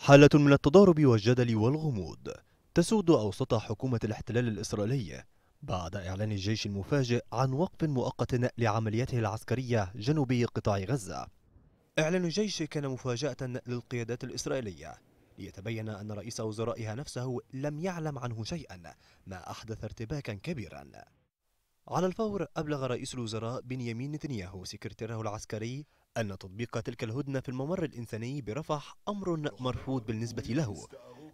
حالة من التضارب والجدل والغموض تسود أوسط حكومة الاحتلال الإسرائيلي بعد إعلان الجيش المفاجئ عن وقف مؤقت لعملياته العسكرية جنوبي قطاع غزة إعلان الجيش كان مفاجأة للقيادات الإسرائيلية ليتبين أن رئيس وزرائها نفسه لم يعلم عنه شيئا ما أحدث ارتباكا كبيرا على الفور أبلغ رئيس الوزراء بنيامين نتنياهو سكرتيره العسكري أن تطبيق تلك الهدنة في الممر الإنساني برفح أمر مرفوض بالنسبة له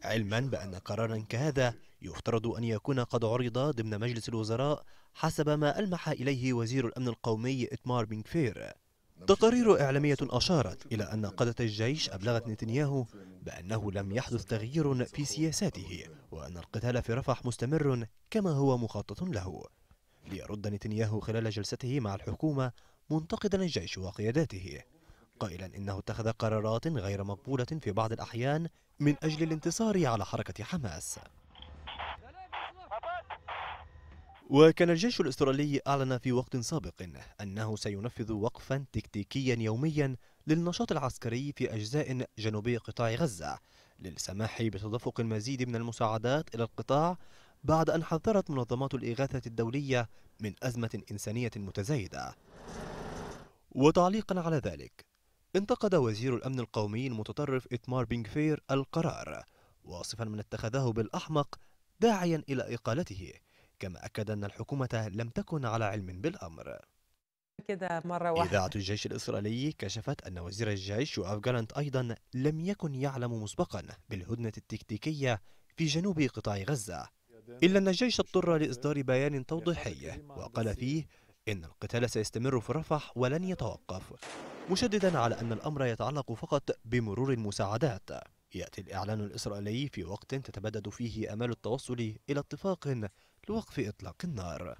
علما بأن قرارا كهذا يفترض أن يكون قد عرض ضمن مجلس الوزراء حسب ما ألمح إليه وزير الأمن القومي إتمار بينكفير تقارير إعلامية أشارت إلى أن قادة الجيش أبلغت نتنياهو بأنه لم يحدث تغيير في سياساته وأن القتال في رفح مستمر كما هو مخطط له ليرد نتنياهو خلال جلسته مع الحكومة منتقدا الجيش وقياداته قائلا إنه اتخذ قرارات غير مقبولة في بعض الأحيان من أجل الانتصار على حركة حماس وكان الجيش الاسترالي أعلن في وقت سابق أنه سينفذ وقفا تكتيكيا يوميا للنشاط العسكري في أجزاء جنوبي قطاع غزة للسماح بتدفق المزيد من المساعدات إلى القطاع بعد أن حذرت منظمات الإغاثة الدولية من أزمة إنسانية متزايدة وتعليقا على ذلك انتقد وزير الأمن القومي المتطرف إتمار بينغفير القرار واصفا من اتخذه بالأحمق داعيا إلى إقالته كما أكد أن الحكومة لم تكن على علم بالأمر كده مرة واحدة إذاعة الجيش الإسرائيلي كشفت أن وزير الجيش شواف جالنت أيضا لم يكن يعلم مسبقا بالهدنة التكتيكية في جنوب قطاع غزة إلا أن الجيش اضطر لإصدار بيان توضيحي وقال فيه إن القتال سيستمر في رفح ولن يتوقف مشددا على أن الأمر يتعلق فقط بمرور المساعدات يأتي الإعلان الإسرائيلي في وقت تتبدد فيه أمال التوصل إلى اتفاق لوقف إطلاق النار